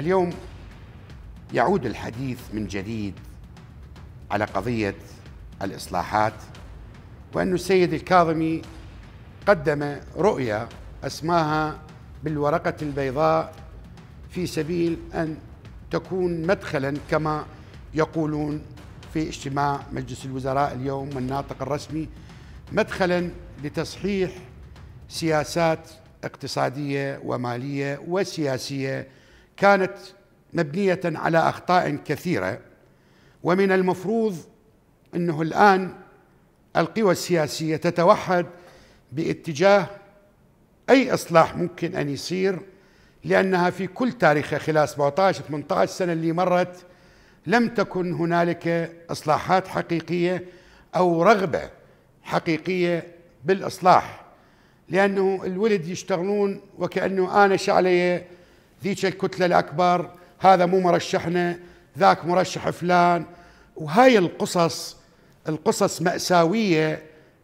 اليوم يعود الحديث من جديد على قضية الإصلاحات وأن السيد الكاظمي قدم رؤية أسماها بالورقة البيضاء في سبيل أن تكون مدخلا كما يقولون في اجتماع مجلس الوزراء اليوم والناطق الرسمي مدخلا لتصحيح سياسات اقتصادية ومالية وسياسية كانت مبنيه على اخطاء كثيره ومن المفروض انه الان القوى السياسيه تتوحد باتجاه اي اصلاح ممكن ان يصير لانها في كل تاريخها خلال 17 18 سنه اللي مرت لم تكن هنالك اصلاحات حقيقيه او رغبه حقيقيه بالاصلاح لانه الولد يشتغلون وكانه انا عليه ذيك الكتله الاكبر هذا مو مرشحنا ذاك مرشح فلان وهاي القصص القصص ماساويه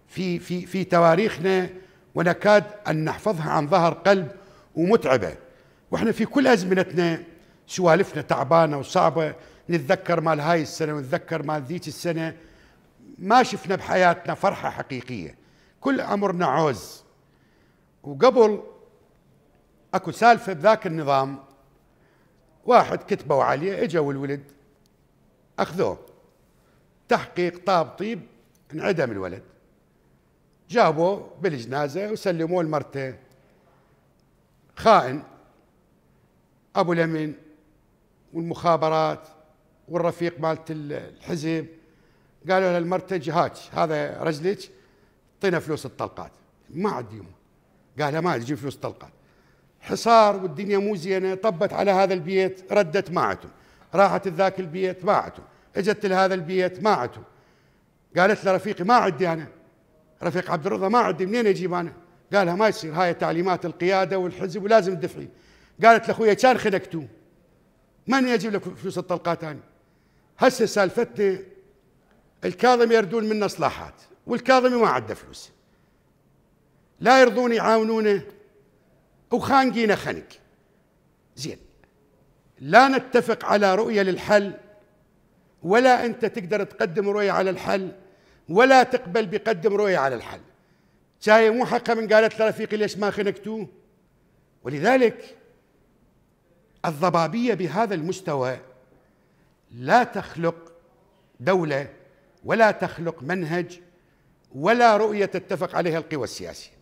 في في في تواريخنا ونكاد ان نحفظها عن ظهر قلب ومتعبه واحنا في كل ازمنتنا سوالفنا تعبانه وصعبه نتذكر مال هاي السنه ونتذكر مال ذيك السنه ما شفنا بحياتنا فرحه حقيقيه كل امرنا عوز وقبل اكو سالفه بذاك النظام واحد كتبوا عليه اجوا الولد اخذوه تحقيق طاب طيب انعدم الولد جابوه بالجنازه وسلموه لمرته خائن ابو اليمين والمخابرات والرفيق مالت الحزب قالوا للمرته جهاج هذا رجلك اعطينا فلوس الطلقات ما عاد يوم قال ما عاد فلوس الطلقات حصار والدنيا مو زينه طبت على هذا البيت ردت ما عتم راحت ذاك البيت ما عتم اجت لهذا البيت ما عتم قالت له رفيقي ما عندي انا رفيق عبد الرضا ما عندي منين اجيب انا قالها ما يصير هاي تعليمات القياده والحزب ولازم تدفعي قالت لاخويا كان خنقتو من يجيب لك فلوس الطلقات انا هسه سالفتنا الكاظم يردون منا اصلاحات والكاظمي ما عنده فلوس لا يرضون يعاونونه وخانقينا خنق زين لا نتفق على رؤية للحل ولا أنت تقدر تقدم رؤية على الحل ولا تقبل بقدم رؤية على الحل شايف مو حقها من قالت لرفيقي ليش ما خنقتوه ولذلك الضبابية بهذا المستوى لا تخلق دولة ولا تخلق منهج ولا رؤية تتفق عليها القوى السياسية